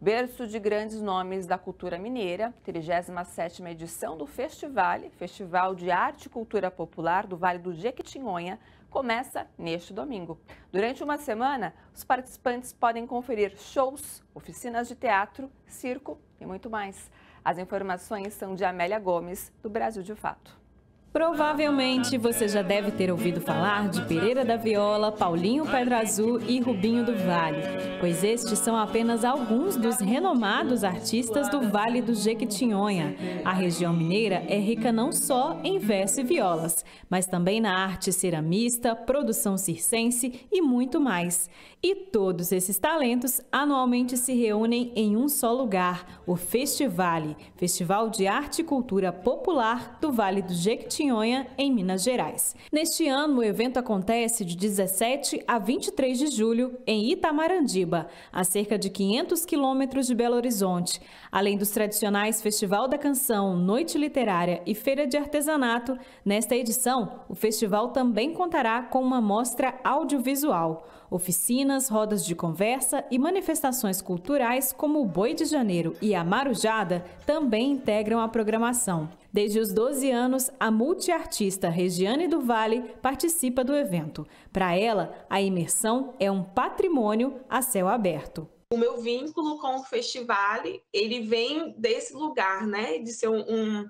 berço de grandes nomes da cultura mineira, 37ª edição do Festival Festival de Arte e Cultura Popular do Vale do Jequitinhonha, começa neste domingo. Durante uma semana, os participantes podem conferir shows, oficinas de teatro, circo e muito mais. As informações são de Amélia Gomes, do Brasil de Fato. Provavelmente você já deve ter ouvido falar de Pereira da Viola, Paulinho Pedra Azul e Rubinho do Vale, pois estes são apenas alguns dos renomados artistas do Vale do Jequitinhonha. A região mineira é rica não só em verso e violas, mas também na arte ceramista, produção circense e muito mais. E todos esses talentos anualmente se reúnem em um só lugar, o Festivale, Festival de Arte e Cultura Popular do Vale do Jequitinhonha Jequitinhonha, em Minas Gerais. Neste ano, o evento acontece de 17 a 23 de julho em Itamarandiba, a cerca de 500 quilômetros de Belo Horizonte. Além dos tradicionais Festival da Canção, Noite Literária e Feira de Artesanato, nesta edição, o festival também contará com uma mostra audiovisual, oficinas, rodas de conversa e manifestações culturais como o Boi de Janeiro e a Marujada também integram a programação. Desde os 12 anos, a multiartista Regiane do Vale participa do evento. Para ela, a imersão é um patrimônio a céu aberto. O meu vínculo com o festival, ele vem desse lugar, né, de ser um, um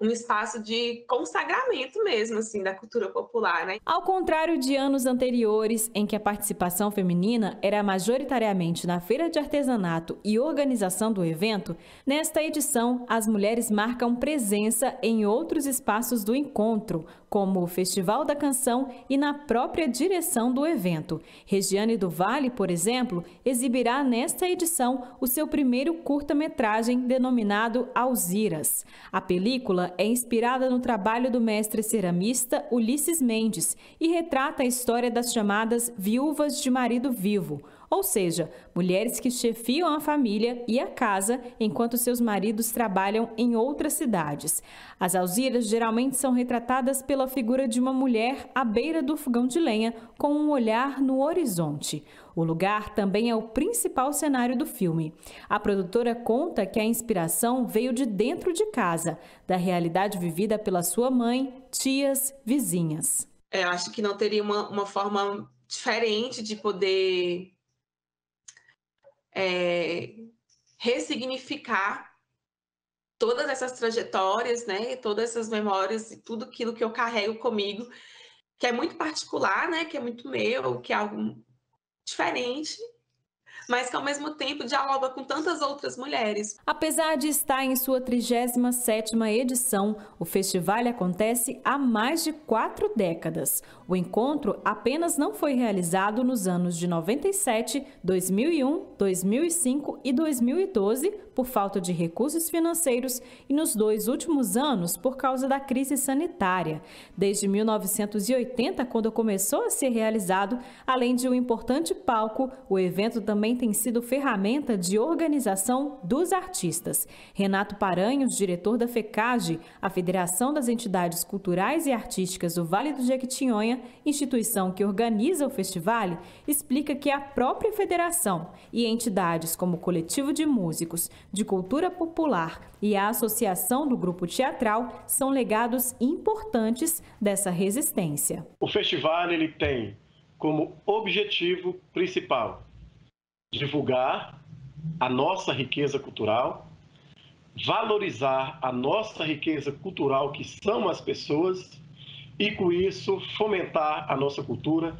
um espaço de consagramento mesmo, assim, da cultura popular, né? Ao contrário de anos anteriores, em que a participação feminina era majoritariamente na feira de artesanato e organização do evento, nesta edição as mulheres marcam presença em outros espaços do encontro, como o Festival da Canção e na própria direção do evento. Regiane do Vale, por exemplo, exibirá nesta edição o seu primeiro curta-metragem denominado Alziras. A película é inspirada no trabalho do mestre ceramista Ulisses Mendes e retrata a história das chamadas viúvas de marido vivo, ou seja, mulheres que chefiam a família e a casa enquanto seus maridos trabalham em outras cidades. As Alziras geralmente são retratadas pela figura de uma mulher à beira do fogão de lenha, com um olhar no horizonte. O lugar também é o principal cenário do filme. A produtora conta que a inspiração veio de dentro de casa, da realidade vivida pela sua mãe, tias, vizinhas. Eu é, acho que não teria uma, uma forma diferente de poder é, ressignificar todas essas trajetórias, né, todas essas memórias e tudo aquilo que eu carrego comigo, que é muito particular, né, que é muito meu, que é algo diferente mas que ao mesmo tempo dialoga com tantas outras mulheres. Apesar de estar em sua 37ª edição, o festival acontece há mais de quatro décadas. O encontro apenas não foi realizado nos anos de 97, 2001, 2005 e 2012 por falta de recursos financeiros e nos dois últimos anos por causa da crise sanitária. Desde 1980, quando começou a ser realizado, além de um importante palco, o evento também também tem sido ferramenta de organização dos artistas. Renato Paranhos, diretor da FECAGE, a Federação das Entidades Culturais e Artísticas do Vale do Jequitinhonha, instituição que organiza o festival, explica que a própria federação e entidades como o Coletivo de Músicos, de Cultura Popular e a Associação do Grupo Teatral são legados importantes dessa resistência. O festival ele tem como objetivo principal divulgar a nossa riqueza cultural, valorizar a nossa riqueza cultural, que são as pessoas, e com isso fomentar a nossa cultura,